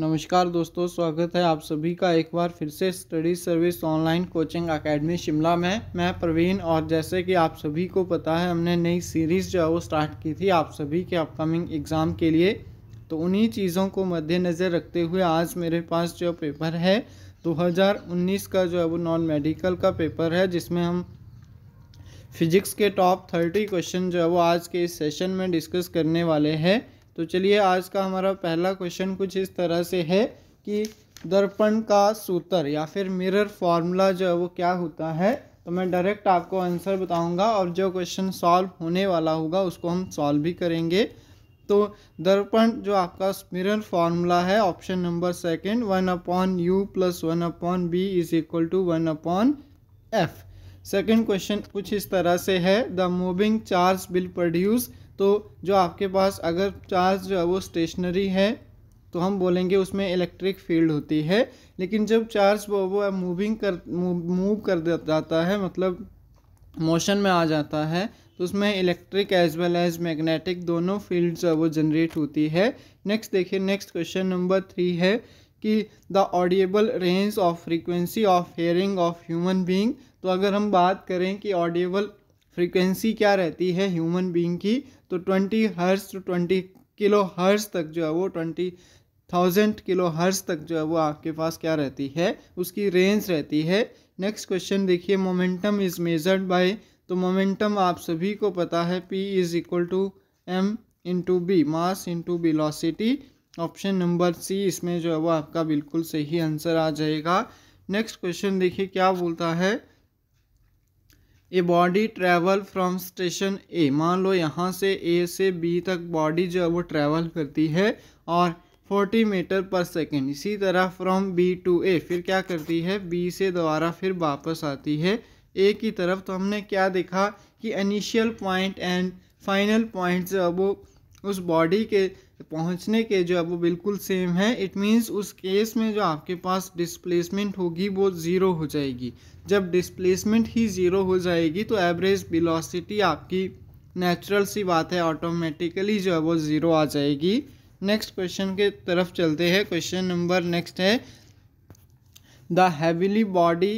नमस्कार दोस्तों स्वागत है आप सभी का एक बार फिर से study service online coaching academy Shimla में मैं प्रवीण और जैसे कि आप सभी को पता है हमने नई सीरीज़ जो है वो स्टार्ट की थी आप सभी के अपकमिंग एग्ज़ाम के लिए तो उन्हीं चीज़ों को मद्देनज़र रखते हुए आज मेरे पास जो पेपर है 2019 का जो है वो नॉन मेडिकल का पेपर है जिसमें हम फिजिक्स के टॉप थर्टी क्वेश्चन जो है वो आज के इस सेशन में डिस्कस करने वाले हैं तो चलिए आज का हमारा पहला क्वेश्चन कुछ इस तरह से है कि दर्पण का सूत्र या फिर मिरर फार्मूला जो है वो क्या होता है तो मैं डायरेक्ट आपको आंसर बताऊंगा और जो क्वेश्चन सॉल्व होने वाला होगा उसको हम सॉल्व भी करेंगे तो दर्पण जो आपका मिरर फार्मूला है option number second one upon u plus one upon v is equal to one upon f second question कुछ इस तरह से है the moving charge will produce तो जो आपके पास अगर चार्ज जो है वो स्टेशनरी है तो हम बोलेंगे उसमें इलेक्ट्रिक फील्ड होती है लेकिन जब चार्ज वो वो मूविंग कर मूव कर जाता है मतलब मोशन में आ जाता है तो उसमें electric as well as magnetic दोनों फील्ड जो है वो जनरेट होती है नेक्स्ट देखिए नेक्स्ट क्वेश्चन नंबर थ्री है कि the audible range of frequency of hearing of human being तो अगर हम बात करें कि ऑडिएबल फ्रीक्वेंसी क्या रहती है ह्यूमन बींग की तो twenty hertz to twenty kilo hertz तक जो है वो ट्वेंटी थाउजेंड किलो हर्स तक जो है वो आपके पास क्या रहती है उसकी रेंज रहती है नेक्स्ट क्वेश्चन देखिए मोमेंटम इज मेजर्ड बाय तो मोमेंटम आप सभी को पता है p is equal to m into v mass into velocity option number c इसमें जो है वो आपका बिल्कुल सही आंसर आ जाएगा नेक्स्ट क्वेश्चन देखिए क्या बोलता है a body travel from station A मान लो यहाँ से ए से बी तक बॉडी जो है वो ट्रैवल करती है और 40 मीटर पर सेकेंड इसी तरह फ्रॉम बी टू ए फिर क्या करती है बी से दोबारा फिर वापस आती है ए की तरफ तो हमने क्या देखा कि initial point and final point जो अब वो उस बॉडी के पहुंचने के जो है वो बिल्कुल सेम है इट मीन्स उस केस में जो आपके पास डिस्प्लेसमेंट होगी वो ज़ीरो हो जाएगी जब डिस्प्लेसमेंट ही ज़ीरो हो जाएगी तो एवरेज वेलोसिटी आपकी नेचुरल सी बात है ऑटोमेटिकली जो है वो ज़ीरो आ जाएगी नेक्स्ट क्वेश्चन के तरफ चलते हैं क्वेश्चन नंबर नेक्स्ट है the heavenly body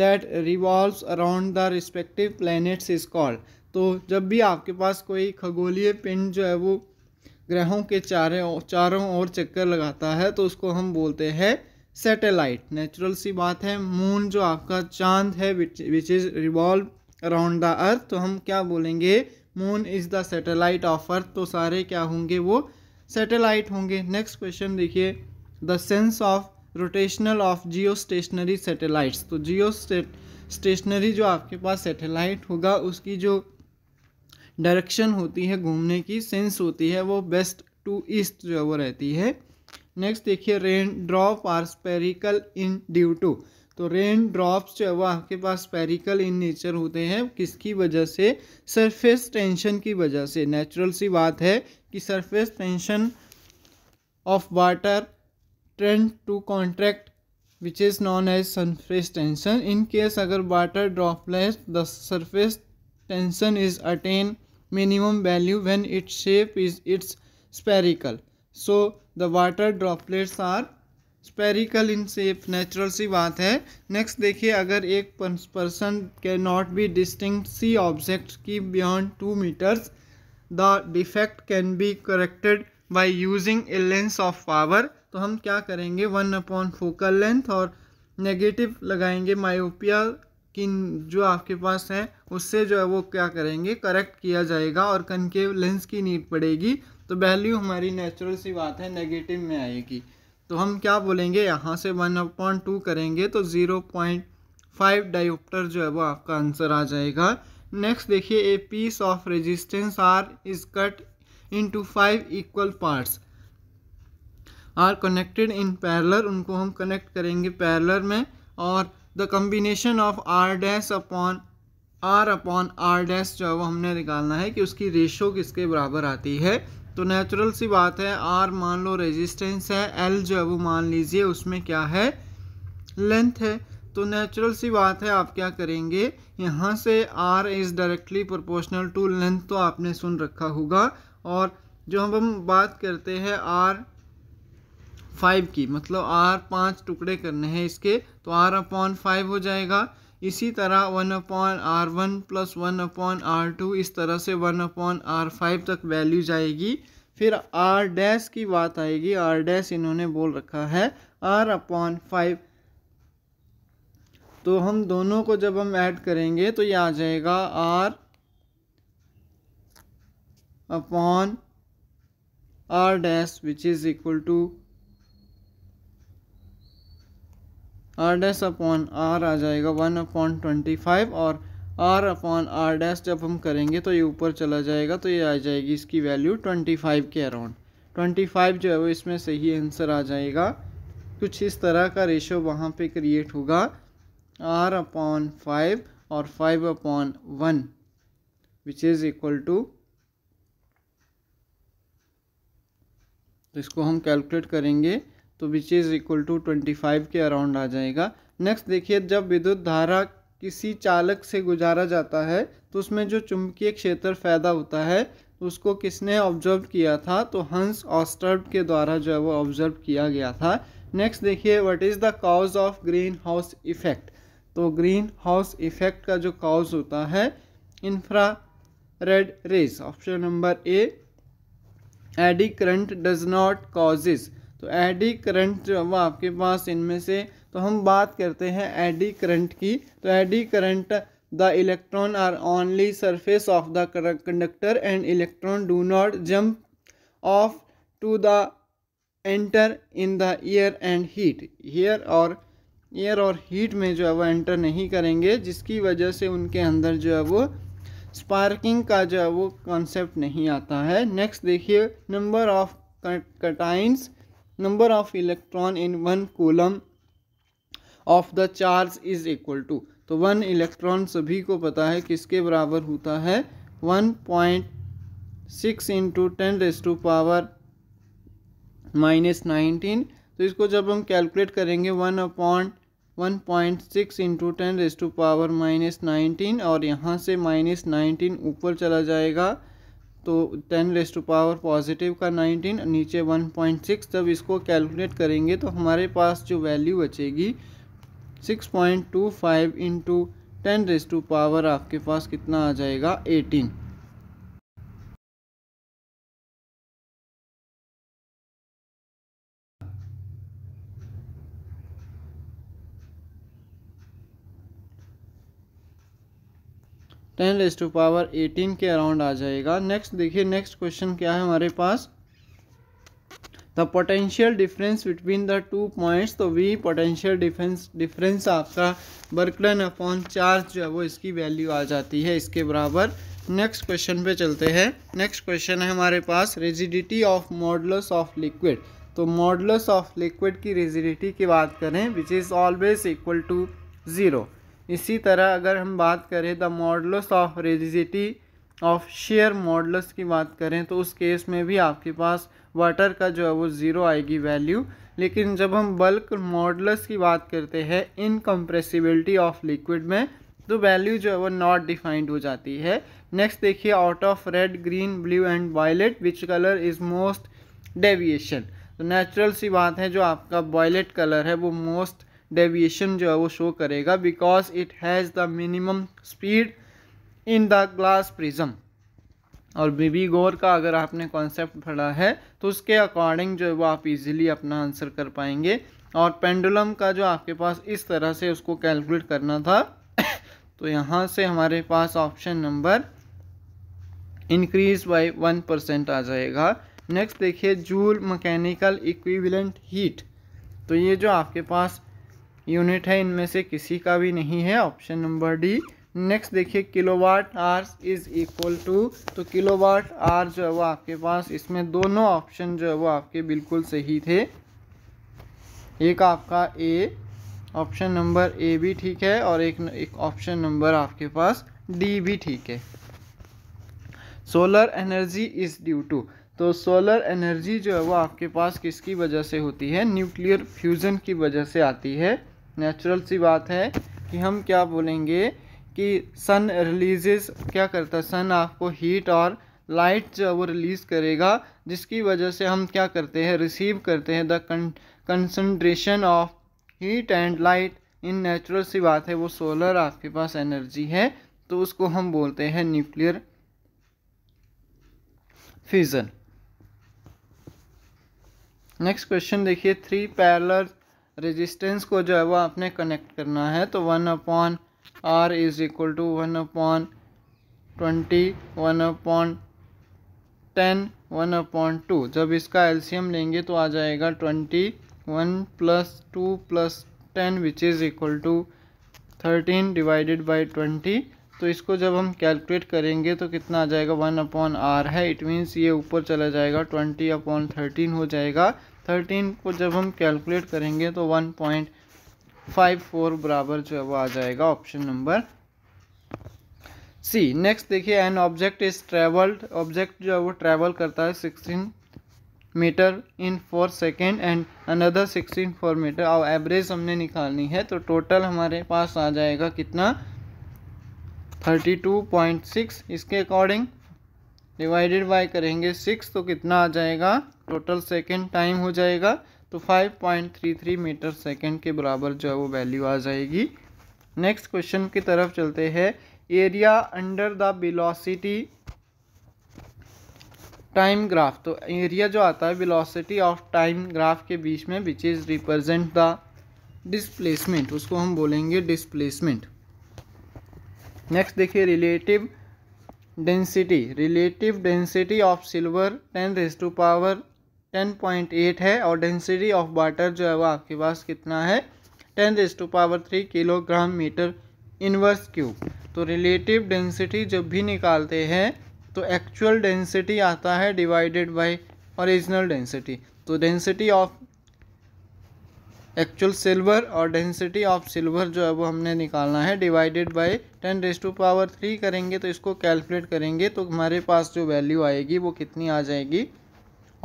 that revolves around the respective planets is called तो जब भी आपके पास कोई खगोलीय पिंड जो है वो ग्रहों के चारों चारों ओर चक्कर लगाता है तो उसको हम बोलते हैं सैटेलाइट नेचुरल सी बात है मून जो आपका चांद है which is revolve around the earth तो हम क्या बोलेंगे moon is the satellite of earth तो सारे क्या होंगे वो सैटेलाइट होंगे नेक्स्ट क्वेश्चन देखिए the sense of rotational of geostationary satellites तो जियो स्टेशनरी जो आपके पास सेटेलाइट होगा उसकी जो डायरेक्शन होती है घूमने की सेंस होती है वो बेस्ट टू ईस्ट जो है वो रहती है नेक्स्ट देखिए rain drop are spherical in due to तो रेन ड्रॉप्स जो है वह आपके पास स्पेरिकल इन नेचर होते हैं किसकी वजह से सरफेस टेंशन की वजह से नेचुरल सी बात है कि surface tension of water tends to contract which is known as surface tension in case अगर water droplets the surface tension is attain minimum value when its shape is its spherical so the water droplets are spherical in shape natural सी बात है next देखिए अगर एक person can not be distinct see object की beyond two metres the defect can be corrected by using a lens of power तो हम क्या करेंगे वन अपॉन फोकल लेंथ और नेगेटिव लगाएंगे माओपिया की जो आपके पास है उससे जो है वो क्या करेंगे करेक्ट किया जाएगा और कनकेव लेंस की नीड पड़ेगी तो वैल्यू हमारी नेचुरल सी बात है नेगेटिव में आएगी तो हम क्या बोलेंगे यहाँ से वन अपॉइंट टू करेंगे तो ज़ीरो पॉइंट फाइव डायोप्टर जो है वो आपका आंसर आ जाएगा नेक्स्ट देखिए a piece of resistance R is cut into five equal parts are connected in parallel उनको हम कनेक्ट करेंगे पैरलर में और the combination of R dash upon R upon R dash जो है वो हमने निकालना है कि उसकी रेशो किसके बराबर आती है तो नेचुरल सी बात है आर मान लो रेजिस्टेंस है एल जो है वो मान लीजिए उसमें क्या है लेंथ है तो नेचुरल सी बात है आप क्या करेंगे यहाँ से R is directly proportional to length तो आपने सुन रखा होगा और जो हम हम बात करते हैं आर फाइव की मतलब आर पाँच टुकड़े करने हैं इसके तो आर अपॉन फाइव हो जाएगा इसी तरह one upon R one plus one upon R two इस तरह से वन अपॉन आर फाइव तक वैल्यू जाएगी फिर आर डैश की बात आएगी आर डैश इन्होंने बोल रखा है आर अपॉन फाइव तो हम दोनों को जब हम ऐड करेंगे तो ये आ जाएगा R upon R dash which is equal to R dash upon R आ जाएगा वन अपॉन ट्वेंटी फाइव और आर अपॉन आर डैस जब हम करेंगे तो ये ऊपर चला जाएगा तो ये आ जाएगी इसकी वैल्यू ट्वेंटी फाइव के अराउंड ट्वेंटी फाइव जो है वो इसमें सही आंसर आ जाएगा कुछ इस तरह का रेशो वहाँ पे क्रिएट होगा आर अपॉन फाइव और five upon one which is equal to तो इसको हम कैलकुलेट करेंगे तो which is equal to twenty five के अराउंड आ जाएगा नेक्स्ट देखिए जब विद्युत धारा किसी चालक से गुजारा जाता है तो उसमें जो चुंबकीय क्षेत्र पैदा होता है उसको किसने ऑब्जर्व किया था तो हंस ऑस्टर्ब के द्वारा जो है वो ऑब्जर्व किया गया था नेक्स्ट देखिए what is the cause of greenhouse effect तो ग्रीन हाउस इफेक्ट का जो कॉज होता है infrared rays option number A eddy current does not causes तो एडी करंट जो जब आपके पास इनमें से तो हम बात करते हैं एडी करंट की तो eddy current the electron are only surface of the conductor and electron do not jump off to the enter in the ear and heat here और एयर और हीट में जो है वो एंटर नहीं करेंगे जिसकी वजह से उनके अंदर जो है वो स्पार्किंग का जो है वो कॉन्सेप्ट नहीं आता है नेक्स्ट देखिए नंबर ऑफ कटाइंस number of electron in one coulomb of the charge is equal to तो वन इलेक्ट्रॉन सभी को पता है किसके बराबर होता है one point six into ten raise to power minus nineteen तो इसको जब हम कैलकुलेट करेंगे one upon one point six into ten raise to power minus nineteen और यहाँ से माइनस नाइनटीन ऊपर चला जाएगा तो ten raise to power positive का नाइनटीन नीचे वन पॉइंट सिक्स जब इसको कैलकुलेट करेंगे तो हमारे पास जो वैल्यू बचेगी six point two five into ten raise to power आपके पास कितना आ जाएगा eighteen ten raise to power eighteen के अराउंड आ जाएगा नेक्स्ट देखिए नेक्स्ट क्वेश्चन क्या है हमारे पास the potential difference between the two points तो वी पोटेंशियल डिफरेंस डिफरेंस आपका बर्कलन अपॉन चार्ज जो है वो इसकी वैल्यू आ जाती है इसके बराबर नेक्स्ट क्वेश्चन पे चलते हैं नेक्स्ट क्वेश्चन है हमारे पास rigidity of modulus of liquid तो मॉडलस ऑफ लिक्विड की रेजिडिटी की बात करें which is always equal to zero इसी तरह अगर हम बात करें the modulus of rigidity of shear modulus की बात करें तो उस केस में भी आपके पास वाटर का जो है वो ज़ीरो आएगी वैल्यू लेकिन जब हम बल्क मॉडल्स की बात करते हैं इनकम्प्रेसिबिलिटी ऑफ लिक्विड में तो वैल्यू जो है वो नॉट डिफाइंड हो जाती है नेक्स्ट देखिए out of red green blue and violet which colour is most deviation तो नेचुरल सी बात है जो आपका वॉयलेट कलर है वो मोस्ट डेविएशन जो है वो शो करेगा because it has the minimum speed in the glass prism और बीबी गोर का अगर आपने कॉन्सेप्ट पढ़ा है तो उसके अकॉर्डिंग जो है वो आप इजीली अपना आंसर कर पाएंगे और पेंडुलम का जो आपके पास इस तरह से उसको कैलकुलेट करना था तो यहाँ से हमारे पास option number increase by one percent आ जाएगा नेक्स्ट देखिए जूल मैकेनिकल इक्विवेलेंट हीट तो ये जो आपके पास यूनिट है इनमें से किसी का भी नहीं है ऑप्शन नंबर डी नेक्स्ट देखिए kilowatt hours is equal to तो किलोवाट आर जो है वो आपके पास इसमें दोनों ऑप्शन जो है वो आपके बिल्कुल सही थे एक आपका ए ऑप्शन नंबर ए भी ठीक है और एक एक ऑप्शन नंबर आपके पास डी भी ठीक है solar energy is due to तो सोलर एनर्जी जो है वो आपके पास किसकी वजह से होती है न्यूक्लियर फ्यूज़न की वजह से आती है नेचुरल सी बात है कि हम क्या बोलेंगे कि सन रिलीजेस क्या करता है सन आपको हीट और लाइट जो वो रिलीज़ करेगा जिसकी वजह से हम क्या करते हैं रिसीव करते हैं the concentration of heat and light in natural सी बात है वो सोलर आपके पास एनर्जी है तो उसको हम बोलते हैं न्यूक्लियर फ्यूज़न नेक्स्ट क्वेश्चन देखिए थ्री पैरलर रेजिस्टेंस को जो है वो आपने कनेक्ट करना है तो one upon R is equal to one upon twenty one upon ten one upon two जब इसका एलसीएम लेंगे तो आ जाएगा twenty one plus two plus ten which is equal to thirteen divided by twenty तो इसको जब हम कैलकुलेट करेंगे तो कितना आ जाएगा वन अपॉन आर है इट मीन्स ये ऊपर चला जाएगा ट्वेंटी अपॉन थर्टीन हो जाएगा थर्टीन को जब हम कैलकुलेट करेंगे तो वन पॉइंट फाइव फोर बराबर जो है वो आ जाएगा ऑप्शन नंबर सी नेक्स्ट देखिए an object is travelled object जो है वो ट्रेवल करता है sixteen metre in four second and another sixteen four metre और एवरेज हमने निकालनी है तो टोटल हमारे पास आ जाएगा कितना थर्टी टू पॉइंट सिक्स इसके अकॉर्डिंग डिवाइडेड बाय करेंगे सिक्स तो कितना आ जाएगा टोटल सेकेंड टाइम हो जाएगा तो 5.33 मीटर सेकेंड के बराबर जो है वो वैल्यू आ जाएगी नेक्स्ट क्वेश्चन की तरफ चलते हैं area under the velocity time graph तो एरिया जो आता है वेलोसिटी ऑफ टाइम ग्राफ के बीच में which is represent the displacement उसको हम बोलेंगे डिस्प्लेसमेंट नेक्स्ट देखिए relative density relative density of silver ten raise to power ten point eight है और डेंसिटी ऑफ वाटर जो है वह आपके पास कितना है ten raise to power three kilogram metre inverse cube तो रिलेटिव डेंसिटी जब भी निकालते हैं तो एक्चुअल डेंसिटी आता है डिवाइडेड बाय ओरिजिनल डेंसिटी तो डेंसिटी ऑफ एक्चुअल सिल्वर और डेंसिटी ऑफ सिल्वर जो है वो हमने निकालना है divided by ten raise to power three करेंगे तो इसको कैलकुलेट करेंगे तो हमारे पास जो वैल्यू आएगी वो कितनी आ जाएगी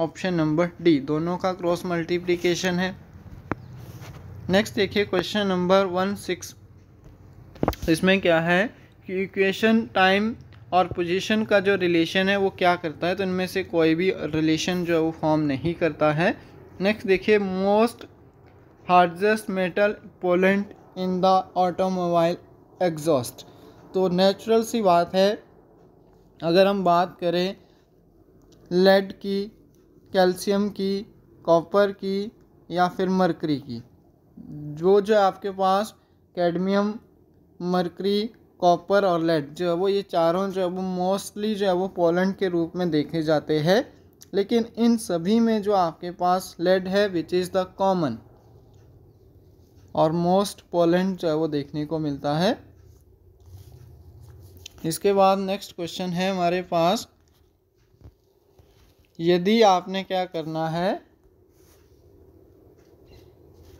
ऑप्शन नंबर डी दोनों का क्रॉस मल्टीप्लिकेशन है नेक्स्ट देखिए क्वेश्चन नंबर वन सिक्स इसमें क्या है कि इक्वेशन टाइम और पोजिशन का जो रिलेशन है वो क्या करता है तो इनमें से कोई भी रिलेशन जो है वो फॉर्म नहीं करता है नेक्स्ट देखिए most hardest metal pollutant in the automobile exhaust तो नेचुरल सी बात है अगर हम बात करें लेड की कैल्शियम की कॉपर की या फिर मरकरी की जो जो आपके पास कैडमियम मरकरी कॉपर और लेड जो है वो ये चारों जो है वो मोस्टली जो है वो पोलेंट के रूप में देखे जाते हैं लेकिन इन सभी में जो आपके पास लेड है विच इज़ द कॉमन और मोस्ट पोलैंड जो है वो देखने को मिलता है इसके बाद नेक्स्ट क्वेश्चन है हमारे पास यदि आपने क्या करना है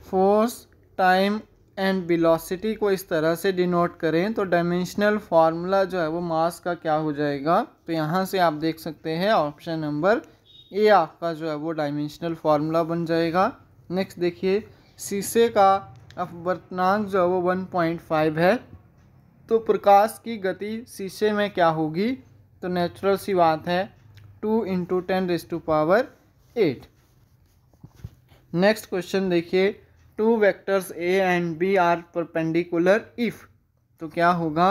फोर्स टाइम एंड वेलोसिटी को इस तरह से डिनोट करें तो डायमेंशनल फार्मूला जो है वो मास का क्या हो जाएगा तो यहाँ से आप देख सकते हैं ऑप्शन नंबर ए आपका जो है वो डायमेंशनल फार्मूला बन जाएगा नेक्स्ट देखिए शीशे का अपवर्तनांक जो है वो वन पॉइंट फाइव है तो प्रकाश की गति शीशे में क्या होगी तो नेचुरल सी बात है two into ten raise to power eight next question देखिए two vectors A and B are perpendicular if तो क्या होगा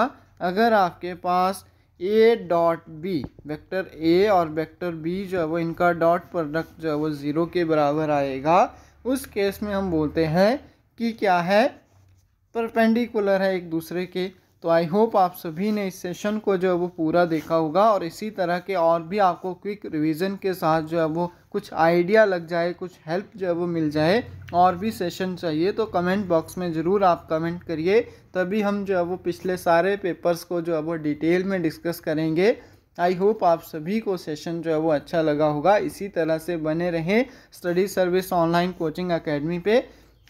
अगर आपके पास A dot B vector A और वेक्टर बी जो है वो इनका डॉट प्रोडक्ट जो है वो ज़ीरो के बराबर आएगा उस केस में हम बोलते हैं कि क्या है परपेंडिकुलर है एक दूसरे के तो आई होप आप सभी ने इस सेशन को जो है वो पूरा देखा होगा और इसी तरह के और भी आपको क्विक रिवीजन के साथ जो है वो कुछ आइडिया लग जाए कुछ हेल्प जो है वो मिल जाए और भी सेशन चाहिए तो कमेंट बॉक्स में ज़रूर आप कमेंट करिए तभी हम जो है वो पिछले सारे पेपर्स को जो है वो डिटेल में डिस्कस करेंगे आई होप आप सभी को सेशन जो है वो अच्छा लगा होगा इसी तरह से बने रहें study service online coaching academy पे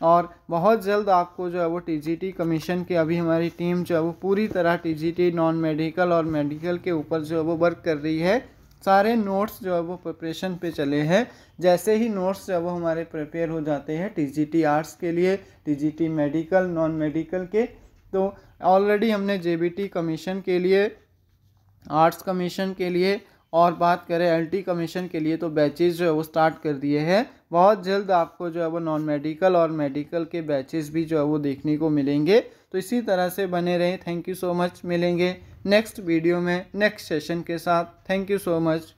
और बहुत जल्द आपको जो है वो टीजीटी कमीशन के अभी हमारी टीम जो है वो पूरी तरह टीजीटी नॉन मेडिकल और मेडिकल के ऊपर जो है वो वर्क कर रही है सारे नोट्स जो है वो प्रिपरेशन पे चले हैं जैसे ही नोट्स जो है वो हमारे प्रिपेयर हो जाते हैं टीजीटी आर्ट्स के लिए टीजीटी मेडिकल नॉन मेडिकल के तो ऑलरेडी हमने जे कमीशन के लिए आर्ट्स कमीशन के लिए और बात करें एलटी कमीशन के लिए तो बैचेस जो है वो स्टार्ट कर दिए हैं बहुत जल्द आपको जो है वो नॉन मेडिकल और मेडिकल के बैचेस भी जो है वो देखने को मिलेंगे तो इसी तरह से बने रहें थैंक यू सो मच मिलेंगे नेक्स्ट वीडियो में नेक्स्ट सेशन के साथ थैंक यू सो मच